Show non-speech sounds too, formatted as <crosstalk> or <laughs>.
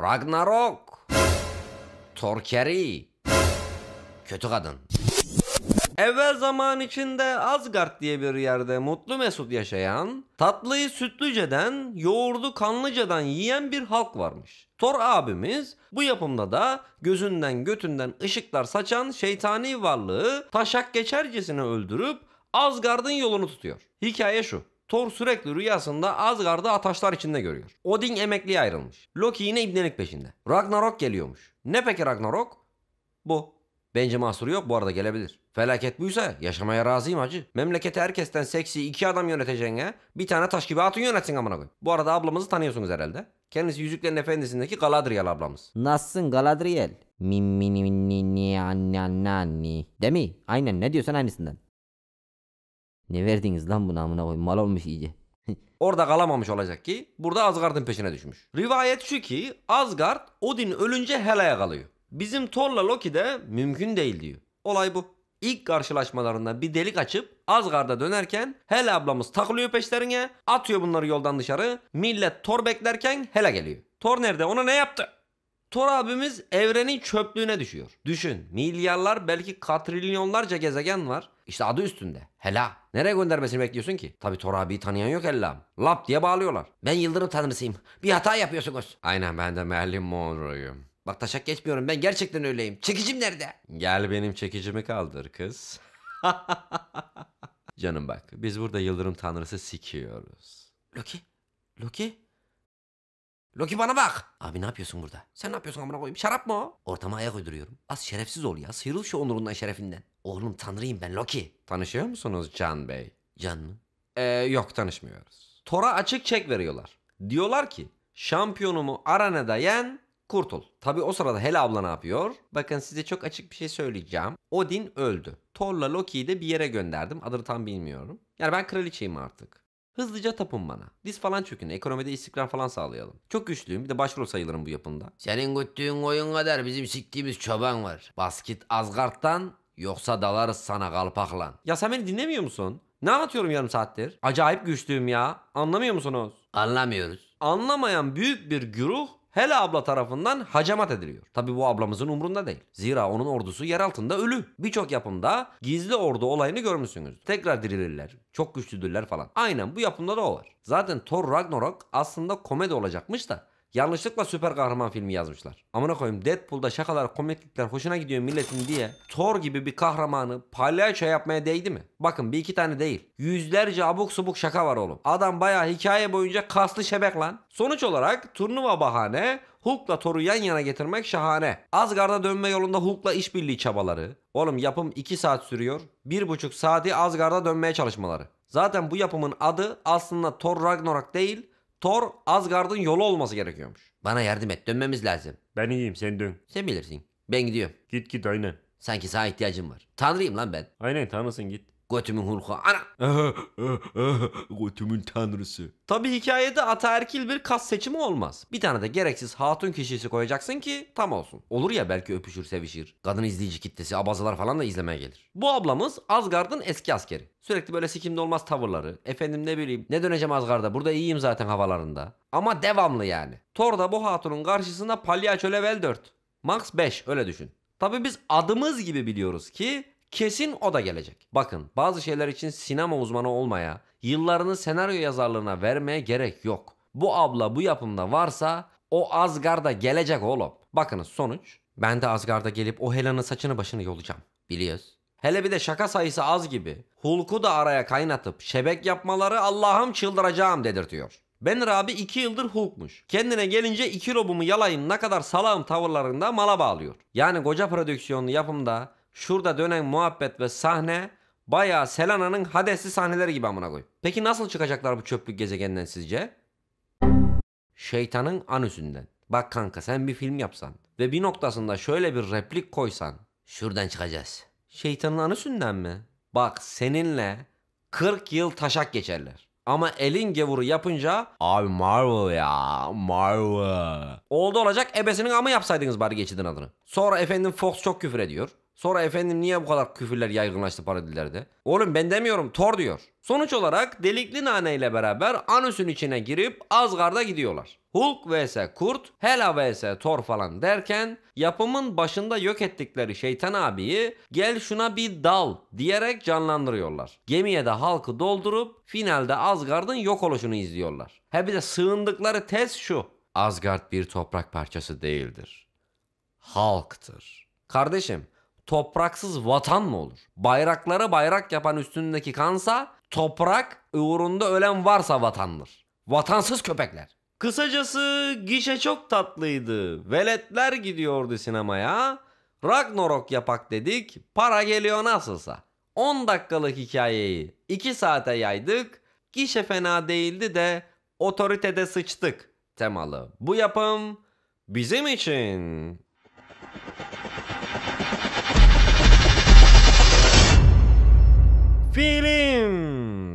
Ragnarok Torkeri Kötü kadın Evvel zaman içinde Asgard diye bir yerde mutlu mesut yaşayan, tatlıyı sütlüceden, yoğurdu kanlıcadan yiyen bir halk varmış. Thor abimiz bu yapımda da gözünden götünden ışıklar saçan şeytani varlığı taşak geçercesine öldürüp Asgard'ın yolunu tutuyor. Hikaye şu. Thor sürekli rüyasında Asgard'ı ataşlar içinde görüyor. Odin emekliye ayrılmış. Loki yine ibnelik peşinde. Ragnarok geliyormuş. Ne peki Ragnarok? Bu. Bence mahsuru yok bu arada gelebilir. Felaket buysa yaşamaya razıyım acı. Memleketi herkesten seksi iki adam yöneteceksin ha. Bir tane taş gibi atın yönetsin amına koyayım. Bu arada ablamızı tanıyorsunuz herhalde. Kendisi Yüzüklerin Efendisi'ndeki Galadriel ablamız. Nasılsın Galadriel? Min min min ni anne anne ni. Değil mi? Aynen ne diyorsan aynısından. Ne verdiniz lan buna amına koyayım mal olmuş iyice. <laughs> Orada kalamamış olacak ki burada Asgard'ın peşine düşmüş. Rivayet şu ki Asgard Odin ölünce Hela'ya kalıyor. Bizim Thor'la Loki de mümkün değil diyor. Olay bu. İlk karşılaşmalarında bir delik açıp Asgard'a dönerken Hela ablamız takılıyor peşlerine atıyor bunları yoldan dışarı. Millet Thor beklerken Hela geliyor. Thor nerede ona ne yaptı? Thor abimiz evrenin çöplüğüne düşüyor. Düşün milyarlar belki katrilyonlarca gezegen var. İşte adı üstünde. Hela. Nereye göndermesini bekliyorsun ki? Tabi Torabi'yi tanıyan yok Allah'ım. Lap diye bağlıyorlar. Ben Yıldırım tanrısıyım. Bir hata yapıyorsunuz. Aynen ben de Merlin Monroe'yum. Bak taşak geçmiyorum ben gerçekten öyleyim. Çekicim nerede? Gel benim çekicimi kaldır kız. <laughs> Canım bak biz burada Yıldırım Tanrısı sikiyoruz. Loki? Loki? Loki bana bak. Abi ne yapıyorsun burada? Sen ne yapıyorsun amına koyayım? Şarap mı o? Ortama ayak uyduruyorum. Az şerefsiz ol ya. Sıyrıl şu onurundan şerefinden. Oğlum tanrıyım ben Loki. Tanışıyor musunuz Can Bey? Can mı? Ee, yok tanışmıyoruz. Tora açık çek veriyorlar. Diyorlar ki şampiyonumu aranada yen kurtul. Tabi o sırada Hela abla ne yapıyor? Bakın size çok açık bir şey söyleyeceğim. Odin öldü. Thor'la Loki'yi de bir yere gönderdim. Adını tam bilmiyorum. Yani ben kraliçeyim artık. Hızlıca tapın bana. Diz falan çökün. Ekonomide istikrar falan sağlayalım. Çok güçlüyüm. Bir de başrol sayılırım bu yapımda. Senin güttüğün oyun kadar bizim siktiğimiz çoban var. Basket Asgard'dan yoksa dalarız sana kalpaklan. Ya sen beni dinlemiyor musun? Ne anlatıyorum yarım saattir? Acayip güçlüyüm ya. Anlamıyor musunuz? Anlamıyoruz. Anlamayan büyük bir güruh Hele abla tarafından hacamat ediliyor. Tabi bu ablamızın umrunda değil. Zira onun ordusu yer altında ölü. Birçok yapımda gizli ordu olayını görmüşsünüz. Tekrar dirilirler. Çok güçlüdürler falan. Aynen bu yapımda da o var. Zaten Thor Ragnarok aslında komedi olacakmış da Yanlışlıkla süper kahraman filmi yazmışlar. Amına koyayım Deadpool'da şakalar, komiklikler hoşuna gidiyor milletin diye Thor gibi bir kahramanı palyaço yapmaya değdi mi? Bakın bir iki tane değil. Yüzlerce abuk subuk şaka var oğlum. Adam bayağı hikaye boyunca kaslı şebek lan. Sonuç olarak turnuva bahane Hulk'la Thor'u yan yana getirmek şahane. Asgard'a dönme yolunda Hulk'la işbirliği çabaları. Oğlum yapım 2 saat sürüyor. 1,5 saati Asgard'a dönmeye çalışmaları. Zaten bu yapımın adı aslında Thor Ragnarok değil Thor Asgard'ın yolu olması gerekiyormuş. Bana yardım et dönmemiz lazım. Ben iyiyim sen dön. Sen bilirsin. Ben gidiyorum. Git git aynen. Sanki sana ihtiyacım var. Tanrıyım lan ben. Aynen tanrısın git. Götümün hulku ana. <laughs> Götümün tanrısı. Tabi hikayede ataerkil bir kas seçimi olmaz. Bir tane de gereksiz hatun kişisi koyacaksın ki tam olsun. Olur ya belki öpüşür sevişir. Kadın izleyici kitlesi abazalar falan da izlemeye gelir. Bu ablamız Asgard'ın eski askeri. Sürekli böyle sikimde olmaz tavırları. Efendim ne bileyim ne döneceğim Asgard'a burada iyiyim zaten havalarında. Ama devamlı yani. Thor da bu hatunun karşısında palyaço level 4. Max 5 öyle düşün. Tabi biz adımız gibi biliyoruz ki Kesin o da gelecek. Bakın bazı şeyler için sinema uzmanı olmaya, yıllarını senaryo yazarlığına vermeye gerek yok. Bu abla bu yapımda varsa o Asgard'a gelecek oğlum. Bakınız sonuç. Ben de Asgard'a gelip o Helen'ın saçını başını yolacağım. Biliyoruz. Hele bir de şaka sayısı az gibi. Hulk'u da araya kaynatıp şebek yapmaları Allah'ım çıldıracağım dedirtiyor. Ben Rabi 2 yıldır Hulk'muş. Kendine gelince iki robumu yalayın ne kadar salağım tavırlarında mala bağlıyor. Yani koca prodüksiyonlu yapımda şurada dönen muhabbet ve sahne baya Selena'nın Hades'li sahneleri gibi amına koy. Peki nasıl çıkacaklar bu çöplük gezegenden sizce? Şeytanın anüsünden. Bak kanka sen bir film yapsan ve bir noktasında şöyle bir replik koysan. Şuradan çıkacağız. Şeytanın anüsünden mi? Bak seninle 40 yıl taşak geçerler. Ama elin gevuru yapınca abi Marvel ya Marvel. Oldu olacak ebesinin amı yapsaydınız bari geçidin adını. Sonra efendim Fox çok küfür ediyor. Sonra efendim niye bu kadar küfürler yaygınlaştı parodilerde? Oğlum ben demiyorum Thor diyor. Sonuç olarak delikli nane ile beraber Anus'un içine girip Asgard'a gidiyorlar. Hulk vs Kurt, Hela vs Thor falan derken yapımın başında yok ettikleri şeytan abiyi gel şuna bir dal diyerek canlandırıyorlar. Gemiye de halkı doldurup finalde Asgard'ın yok oluşunu izliyorlar. He bir de sığındıkları tez şu. Asgard bir toprak parçası değildir. Halktır. Kardeşim topraksız vatan mı olur? Bayraklara bayrak yapan üstündeki kansa toprak uğrunda ölen varsa vatandır. Vatansız köpekler. Kısacası gişe çok tatlıydı. Veletler gidiyordu sinemaya. Ragnarok yapak dedik. Para geliyor nasılsa. 10 dakikalık hikayeyi 2 saate yaydık. Gişe fena değildi de otoritede sıçtık temalı. Bu yapım bizim için feeling.